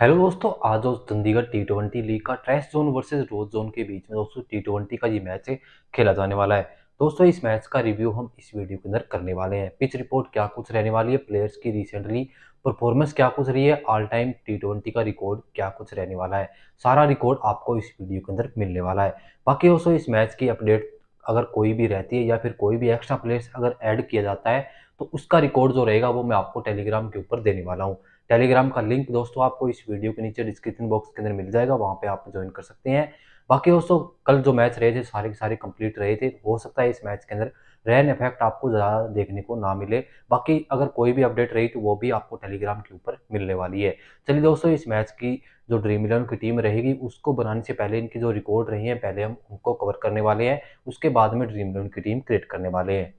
hello दोस्तों आज दोस्त चंडीगढ़ टी ट्वेंटी लीग का trace zone versus rose zone के बीच में दोस्तों टी ट्वेंटी का ये मैच खेला जाने वाला है दोस्तों इस मैच का रिव्यू हम इस वीडियो के अंदर करने वाले हैं पिच रिपोर्ट क्या कुछ रहने वाली है प्लेयर्स की रिसेंटली परफॉर्मेंस क्या कुछ रही है ऑल टाइम टी ट्वेंटी का रिकॉर्ड क्या कुछ रहने वाला है सारा रिकॉर्ड आपको इस वीडियो के अंदर मिलने वाला है बाकी दोस्तों इस मैच की अपडेट अगर कोई भी रहती है या फिर कोई भी एक्स्ट्रा प्लेयर्स अगर ऐड किया जाता है तो उसका रिकॉर्ड जो रहेगा वो मैं आपको टेलीग्राम के ऊपर देने वाला हूँ टेलीग्राम का लिंक दोस्तों आपको इस वीडियो के नीचे डिस्क्रिप्शन बॉक्स के अंदर मिल जाएगा वहाँ पे आप ज्वाइन कर सकते हैं बाकी दोस्तों कल जो मैच रहे थे सारे के सारे कंप्लीट रहे थे हो सकता है इस मैच के अंदर रैन इफेक्ट आपको ज़्यादा देखने को ना मिले बाकी अगर कोई भी अपडेट रही तो वो भी आपको टेलीग्राम के ऊपर मिलने वाली है चलिए दोस्तों इस मैच की जो ड्रीम इलेवन की टीम रहेगी उसको बनाने से पहले इनकी जो रिकॉर्ड रही है पहले हम उनको कवर करने वाले हैं उसके बाद में ड्रीम इलेवन की टीम क्रिएट करने वाले हैं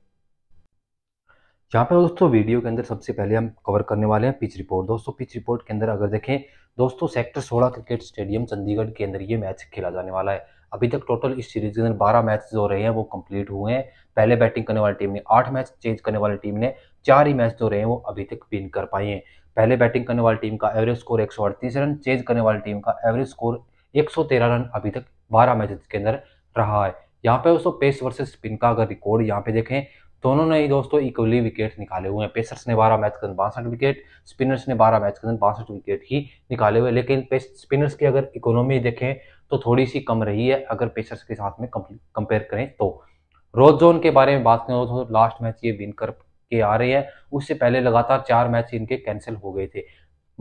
यहाँ पर दोस्तों वीडियो के अंदर सबसे पहले हम कवर करने वाले हैं पिच रिपोर्ट दोस्तों पिच रिपोर्ट के अंदर अगर देखें दोस्तों सेक्टर 16 क्रिकेट स्टेडियम चंडीगढ़ के अंदर ये मैच खेला जाने वाला है अभी तक टोटल इस सीरीज के अंदर बारह मैच हो रहे हैं वो कंप्लीट हुए हैं पहले बैटिंग करने वाली टीम ने आठ मैच चेंज करने वाली टीम ने चार ही मैच जो रहे हैं वो अभी तक विन कर पाए हैं पहले बैटिंग करने वाली टीम का एवरेज स्कोर एक रन चेंज करने वाली टीम का एवरेज स्कोर एक रन अभी तक बारह मैच के अंदर रहा है यहाँ पे दोस्तों पेस वर्सेस स्पिन का अगर रिकॉर्ड यहाँ पे देखें दोनों ने ही दोस्तों इक्वली विकेट निकाले हुए हैं पेसर्स ने बारह मैच के अंदर बासठ विकेट स्पिनर्स ने बारह मैच के अंदर बासठ विकेट ही निकाले हुए लेकिन स्पिनर्स की अगर इकोनॉमी देखें तो थोड़ी सी कम रही है अगर पेसर्स के साथ में कंपेयर करें तो रोज जोन के बारे में बात करें तो लास्ट मैच ये विन कर के आ रहे हैं उससे पहले लगातार चार मैच इनके कैंसिल हो गए थे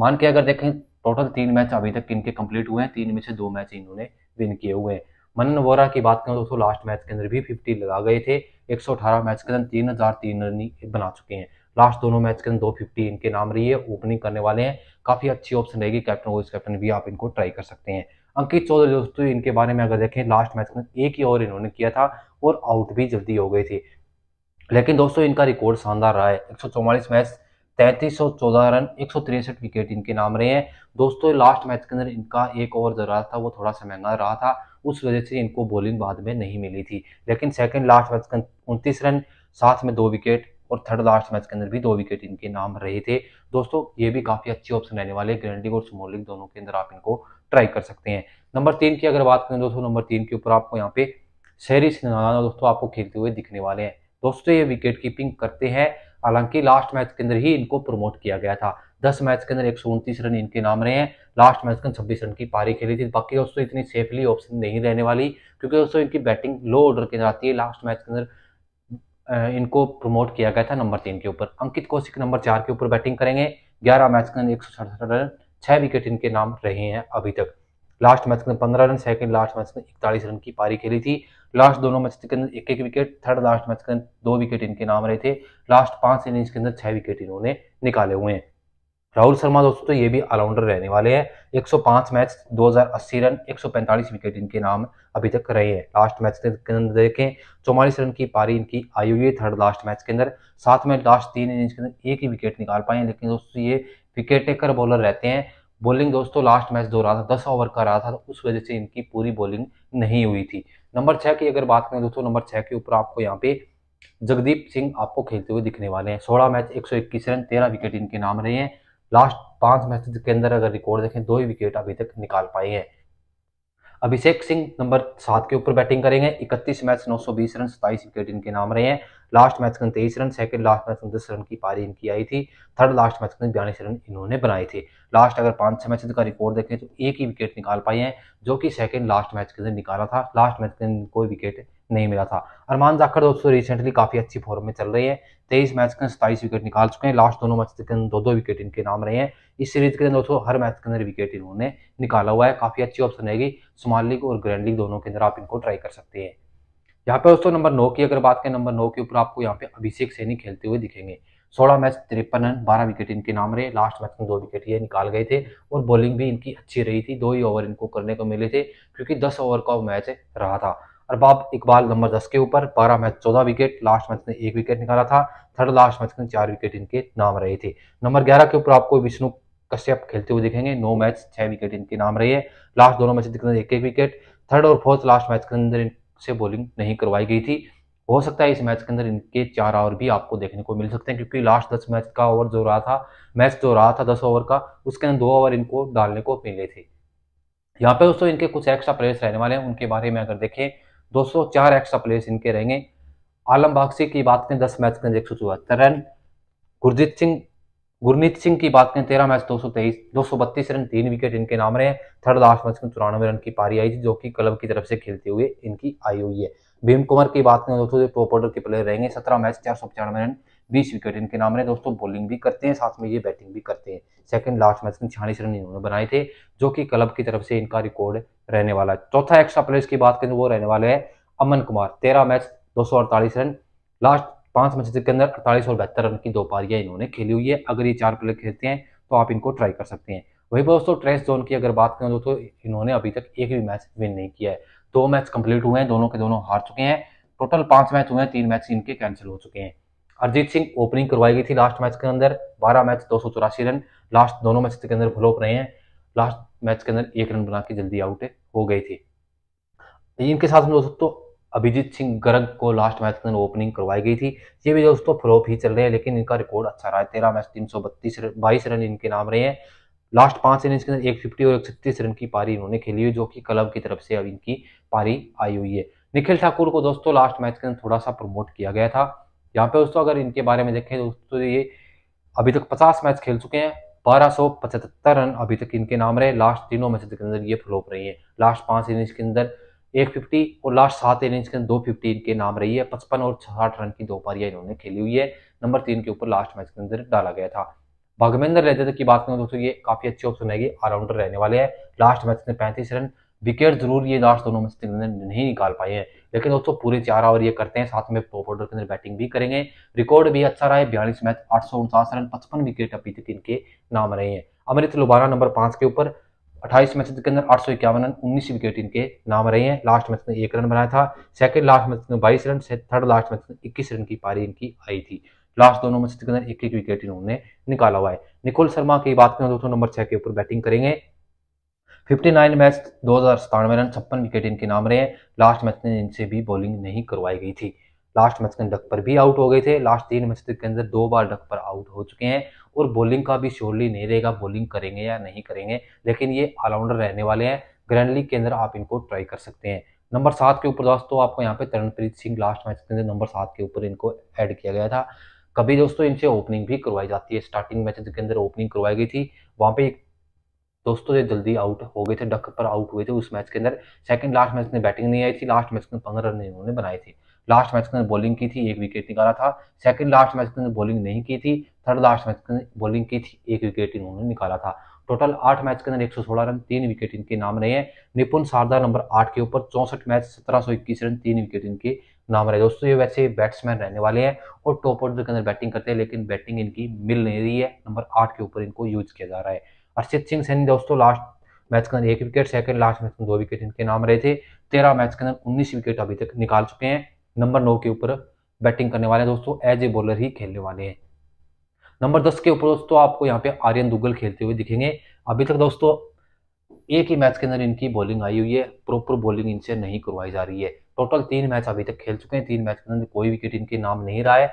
मान के अगर देखें टोटल तीन मैच अभी तक इनके कंप्लीट हुए हैं तीन में से दो मैच इन्होंने विन किए हुए हैं मनन वोरा की बात करें दोस्तों लास्ट मैच के अंदर भी फिफ्टी लगा गए थे एक मैच के अंदर तीन हजार तीन रन बना चुके हैं लास्ट दोनों मैच के अंदर दो फिफ्टी इनके नाम रही है ओपनिंग करने वाले हैं काफ़ी अच्छी ऑप्शन रहेगी कैप्टन वाइस कैप्टन भी आप इनको ट्राई कर सकते हैं अंकित चौधरी दोस्तों इनके बारे में अगर देखें लास्ट मैच में एक ही ओवर इन्होंने किया था और आउट भी जल्दी हो गए थे लेकिन दोस्तों इनका रिकॉर्ड शानदार रहा है एक मैच तैंतीस रन एक विकेट इनके नाम रहे हैं दोस्तों लास्ट मैच के अंदर इनका एक ओवर जो रहा था वो थोड़ा सा महंगा रहा था उस वजह से इनको बॉलिंग बाद में नहीं मिली थी लेकिन सेकेंड लास्ट मैच के उनतीस रन साथ में दो विकेट और थर्ड लास्ट मैच के अंदर भी दो विकेट इनके नाम रहे थे दोस्तों ये भी काफ़ी अच्छे ऑप्शन रहने वाले ग्रेंडिंग और स्मोलिक दोनों के अंदर आप इनको ट्राई कर सकते हैं नंबर तीन की अगर बात करें दोस्तों नंबर तीन के ऊपर आपको यहाँ पे शहरी सिन्हा दोस्तों आपको खेलते हुए दिखने वाले हैं दोस्तों ये विकेट कीपिंग करते हैं हालांकि लास्ट मैच के अंदर ही इनको प्रमोट किया गया था दस मैच के अंदर एक रन इनके नाम रहे हैं लास्ट मैच के छब्बीस रन की पारी खेली थी बाकी दोस्तों इतनी सेफली ऑप्शन नहीं रहने वाली क्योंकि दोस्तों इनकी बैटिंग लो ऑर्डर के अंदर आती है लास्ट मैच के अंदर इनको प्रमोट किया गया था नंबर तीन के ऊपर अंकित कौशिक नंबर चार के ऊपर बैटिंग करेंगे ग्यारह मैच के अंदर एक रन छह विकेट इनके नाम रहे हैं अभी तक लास्ट मैच के अंदर पंद्रह रन सेकंड लास्ट मैच में इकतालीस रन की पारी खेली थी लास्ट दोनों मैच के अंदर एक एक विकेट थर्ड लास्ट मैच के अंदर दो विकेट इनके नाम रहे थे लास्ट पांच इनिंग्स के अंदर छह विकेट इन्होंने निकाले हुए हैं राहुल शर्मा दोस्तों तो ये भी ऑलराउंडर रहने वाले हैं 105 मैच 2080 रन 145 विकेट इनके नाम अभी तक रहे हैं लास्ट मैच के अंदर देखें चौवालीस रन की पारी इनकी आई हुई है थर्ड लास्ट मैच के अंदर साथ में लास्ट तीन इनिंग्स के अंदर एक ही विकेट निकाल पाए हैं लेकिन दोस्तों ये विकेट टेकर बॉलर रहते हैं बॉलिंग दोस्तों लास्ट मैच दो रहा था दस ओवर का रहा था तो उस वजह से इनकी पूरी बॉलिंग नहीं हुई थी नंबर छः की अगर बात करें दोस्तों नंबर छः के ऊपर आपको यहाँ पे जगदीप सिंह आपको खेलते हुए दिखने वाले हैं सोलह मैच एक रन तेरह विकेट इनके नाम रहे हैं लास्ट पांच मैच के अंदर अगर रिकॉर्ड देखें दो ही विकेट अभी तक निकाल पाए हैं अभिषेक सिंह नंबर सात के ऊपर बैटिंग करेंगे इकतीस मैच 920 रन सताईस विकेट इनके नाम रहे हैं लास्ट मैच के तेईस रन सेकंड लास्ट मैच में दस रन की पारी इनकी आई थी थर्ड लास्ट मैच में बयालीस रन इन्होंने बनाए थे लास्ट अगर पांच छह मैच का रिकॉर्ड देखें तो एक ही विकेट निकाल पाए हैं जो कि सेकंड लास्ट मैच के अंदर निकाला था लास्ट मैच के अंदर कोई विकेट नहीं मिला था अरमान जाखड़ दोस्तों रिसेंटली काफ़ी अच्छी फॉर्म में चल रहे हैं तेईस मैच के सताईस विकेट निकाल चुके हैं लास्ट दोनों मैच के दो दो विकेट इनके नाम रहे हैं इस सीरीज के अंदर दोस्तों हर मैच के अंदर विकेट इन्होंने निकाला हुआ है काफ़ी अच्छी ऑप्शन रहेगी स्मॉल लीग और ग्रैंड लीग दोनों के अंदर आप इनको ट्राई कर सकते हैं यहाँ पे दोस्तों नंबर नौ की अगर बात करें नंबर नौ के ऊपर आपको यहाँ पे अभिषेक सैनी खेलते हुए दिखेंगे सोलह मैच तिरपन रन बारह विकेट इनके नाम रहे लास्ट मैच में दो विकेट ये निकाल गए थे और बॉलिंग भी इनकी अच्छी रही थी दो ही ओवर इनको करने को मिले थे क्योंकि दस ओवर का मैच रहा था अरबाब इकबाल नंबर दस के ऊपर बारह मैच चौदह विकेट लास्ट मैच ने एक विकेट निकाला था थर्ड लास्ट मैच में चार विकेट इनके नाम रहे थे नंबर ग्यारह के ऊपर आपको विष्णु कश्यप खेलते हुए दिखेंगे नौ मैच छह विकेट इनके नाम रहे हैं लास्ट दोनों मैच के अंदर एक एक विकेट थर्ड और फोर्थ लास्ट मैच के अंदर इनसे बॉलिंग नहीं करवाई गई थी हो सकता है इस मैच के अंदर इनके चार ओवर भी आपको देखने को मिल सकते हैं क्योंकि लास्ट दस मैच का ओवर जो रहा था मैच जो रहा था दस ओवर का उसके अंदर दो ओवर इनको डालने को मिले थे यहाँ पे दोस्तों इनके कुछ एक्स्ट्रा प्लेयर्स रहने वाले हैं उनके बारे में अगर देखें 204 एक्स्ट्रा प्लेयर्स इनके रहेंगे आलम बागसी की बात करें दस मैच के एक सौ चौहत्तर रन गुरजीत सिंह गुरनीत सिंह की बात करें तेरह मैच दो सौ तेईस दो सौ बत्तीस रन तीन विकेट इनके नाम रहे हैं थर्ड लास्ट मैच में चौरानवे रन की पारी आई थी जो कि क्लब की तरफ से खेलते हुए इनकी आई हुई है भीम कुमार की बात करें दोस्तों सौ टॉप ऑर्डर के प्लेयर रहेंगे सत्रह मैच चार सौ पचानवे रन बीस विकेट इनके नाम रहे दोस्तों बॉलिंग भी करते हैं साथ में ये बैटिंग भी करते हैं सेकंड लास्ट मैच में छियालीस रन इन्होंने बनाए थे जो कि क्लब की तरफ से इनका रिकॉर्ड रहने वाला है चौथा एक्स्ट्रा प्लेयर्स की बात करें तो वो रहने वाले हैं अमन कुमार तेरह मैच दो रन लास्ट पांच मैच के अंदर अड़तालीस और बहत्तर रन की दो पारियां इन्होंने खेली हुई है अगर ये चार प्लेयर खेलते हैं तो आप इनको ट्राई कर सकते हैं वही पर दोस्तों ट्रेस जोन की अगर बात करें दोस्तों इन्होंने अभी तक एक भी मैच विन नहीं किया है दो मैच कंप्लीट हुए हैं दोनों के दोनों हार चुके हैं टोटल पांच मैच हुए हैं तीन मैच इनके कैंसिल हो चुके हैं अरजीत सिंह ओपनिंग करवाई गई थी लास्ट मैच के अंदर बारह मैच दो रन लास्ट दोनों मैच के अंदर भलोप रहे हैं लास्ट मैच के अंदर एक रन बना के जल्दी आउट हो गई थी इनके साथ में दोस्तों अभिजीत सिंह गर्ग को लास्ट मैच के अंदर ओपनिंग करवाई गई थी ये भी दोस्तों फ्लॉप ही चल रहे हैं लेकिन इनका रिकॉर्ड अच्छा रहा है तेरह मैच तीन सौ बत्तीस बाईस रन इनके नाम रहे हैं लास्ट पांच इनिंग्स के अंदर एक फिफ्टी और एक छत्तीस रन की पारी इन्होंने खेली हुई जो कि क्लब की तरफ से अब इनकी पारी आई हुई है निखिल ठाकुर को दोस्तों लास्ट मैच के अंदर थोड़ा सा प्रमोट किया गया था यहाँ पे दोस्तों अगर इनके बारे में देखें दोस्तों ये अभी तक पचास मैच खेल चुके हैं बारह रन अभी तक इनके नाम रहे लास्ट तीनों मैच के अंदर ये फ्लोप रही है लास्ट पाँच इनिंग्स के अंदर एक फिफ्टी और लास्ट सात इनिंग्स के अंदर दो फिफ्टी इनके नाम रही है पचपन और साठ रन की दो पारियां इन्होंने खेली हुई है नंबर तीन के ऊपर लास्ट मैच के अंदर डाला गया था भागमेंद्र रहते की बात करें दोस्तों ये काफी अच्छी ऑप्शन रहेगी ऑलराउंडर रहने वाले हैं लास्ट मैच में पैंतीस रन विकेट जरूर ये लास्ट दोनों मैच के अंदर नहीं निकाल पाए हैं लेकिन दोस्तों पूरे चार ओवर ये करते हैं साथ में टॉप ऑर्डर के अंदर बैटिंग भी करेंगे रिकॉर्ड भी अच्छा रहा है बयालीस मैच आठ सौ उनचास रन पचपन विकेट अभी तक इनके नाम रहे हैं अमृत लुबारा नंबर पांच के ऊपर अट्ठाईस मैच के अंदर आठ सौ इक्यावन रन उन्नीस विकेट इनके नाम रहे हैं लास्ट मैच में एक रन बनाया था सेकंड लास्ट मैच में बाईस रन थर्ड लास्ट मैच में इक्कीस रन की पारी इनकी आई थी लास्ट दोनों मैच के अंदर एक एक विकेट इन्होंने निकाला हुआ है निकोल शर्मा की बात करें तो दोस्तों नंबर छह के ऊपर बैटिंग करेंगे फिफ्टी नाइन मैच दो हज़ार सतानवे रन छप्पन विकेट इनके नाम रहे हैं लास्ट मैच में इनसे भी बॉलिंग नहीं करवाई गई थी लास्ट मैच के अंदर डक पर भी आउट हो गए थे लास्ट तीन मैच के अंदर दो बार डक पर आउट हो चुके हैं और बॉलिंग का भी श्योरली नहीं रहेगा बॉलिंग करेंगे या नहीं करेंगे लेकिन ये ऑलराउंडर रहने वाले हैं ग्रैंड लीग के अंदर आप इनको ट्राई कर सकते हैं नंबर सात के ऊपर दोस्तों आपको यहाँ पे तरनप्रीत सिंह लास्ट मैच के अंदर नंबर सात के ऊपर इनको ऐड किया गया था कभी दोस्तों इनसे ओपनिंग भी करवाई जाती है स्टार्टिंग मैच के अंदर ओपनिंग करवाई गई थी वहाँ पे दोस्तों ये जल्दी आउट हो गए थे डक पर आउट हुए थे उस मैच के अंदर सेकंड लास्ट मैच में बैटिंग नहीं आई थी लास्ट मैच के अंदर पंद्रह रन इन्होंने बनाए थे लास्ट मैच के अंदर बॉलिंग की थी एक विकेट निकाला था सेकंड लास्ट मैच के अंदर बॉलिंग नहीं की थी थर्ड लास्ट मैच के अंदर बॉलिंग की थी एक विकेट इन्होंने निकाला था टोटल आठ मैच के अंदर एक रन तीन विकेट इनके नाम रहे हैं निपुण शारदा नंबर आठ के ऊपर चौंसठ मैच सत्रह रन तीन विकेट इनके नाम रहे दोस्तों ये वैसे बैट्समैन रहने वाले हैं और टॉप ऑर्डर के अंदर बैटिंग करते हैं लेकिन बैटिंग इनकी मिल नहीं रही है नंबर आठ के ऊपर इनको यूज किया जा रहा है हर्षित सिंह सैनी दोस्तों लास्ट मैच के अंदर एक विकेट सेकंड लास्ट मैच में दो विकेट इनके नाम रहे थे तेरह मैच के अंदर उन्नीस विकेट अभी तक निकाल चुके हैं नंबर नौ के ऊपर बैटिंग करने वाले दोस्तों एज ए बॉलर ही खेलने वाले हैं नंबर दस के ऊपर दोस्तों आपको यहाँ पे आर्यन दुग्गल खेलते हुए दिखेंगे अभी तक दोस्तों एक ही मैच के अंदर इनकी बॉलिंग आई हुई है प्रॉपर बॉलिंग इनसे नहीं करवाई जा रही है टोटल तीन मैच अभी तक खेल चुके हैं तीन मैच के अंदर कोई विकेट इनके नाम नहीं रहा है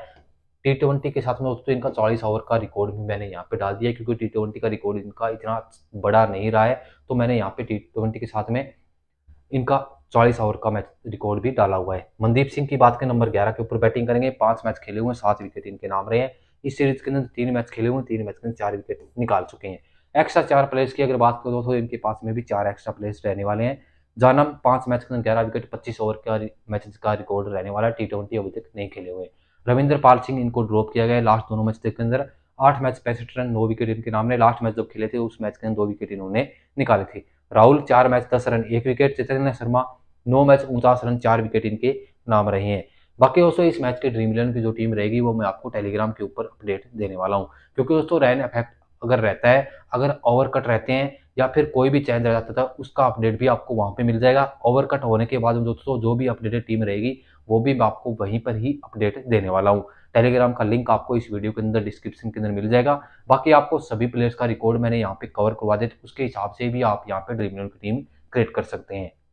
टी ट्वेंटी के साथ में दोस्तों इनका चालीस ओवर का रिकॉर्ड भी मैंने यहाँ पे डाल दिया क्योंकि टी ट्वेंटी का रिकॉर्ड इनका इतना बड़ा नहीं रहा है तो मैंने यहाँ पे टी ट्वेंटी के साथ में इनका चालीस ओवर का मैच रिकॉर्ड भी डाला हुआ है मनदीप सिंह की बात करें नंबर ग्यारह के ऊपर बैटिंग करेंगे पांच मैच खेले हुए सात विकेट इनके नाम रहे हैं इस सीरीज के अंदर तीन मैच खेले हुए तीन मैच के अंदर चार विकेट निकाल चुके हैं एक्स्ट्रा चार प्लेयर्स की अगर बात करो तो इनके पास में भी चार एक्स्ट्रा प्लेयर्स रहने वाले हैं जानम पांच मैच के अंदर ग्यारह विकेट पच्चीस ओवर का मैच का रिकॉर्ड रहने वाला है टी ट्वेंटी अभी तक नहीं खेले हुए हैं रविंद्र पाल सिंह इनको ड्रॉप किया गया लास्ट दोनों मैच के अंदर आठ मैच पैंसठ रन नौ विकेट इनके नाम ने लास्ट मैच जब खेले थे उस मैच के अंदर दो विकेट इन्होंने निकाले थे राहुल चार मैच दस रन एक विकेट चैतन्य शर्मा नौ मैच उनचास रन चार विकेट इनके नाम रहे हैं बाकी दोस्तों इस मैच के ड्रीम इलेवन की जो टीम रहेगी वो मैं आपको टेलीग्राम के ऊपर अपडेट देने वाला हूँ क्योंकि दोस्तों रैन इफेक्ट अगर रहता है अगर ओवर कट रहते हैं या फिर कोई भी चेंज रह जाता था उसका अपडेट भी आपको वहाँ पे मिल जाएगा ओवरकट होने के बाद दोस्तों जो भी अपडेटेड टीम रहेगी वो भी मैं आपको वहीं पर ही अपडेट देने वाला हूँ टेलीग्राम का लिंक आपको इस वीडियो के अंदर डिस्क्रिप्शन के अंदर मिल जाएगा बाकी आपको सभी प्लेयर्स का रिकॉर्ड मैंने यहाँ पे कवर करवा दिया तो उसके हिसाब से भी आप यहाँ पे ड्रीम इलेवन की टीम क्रिएट कर सकते हैं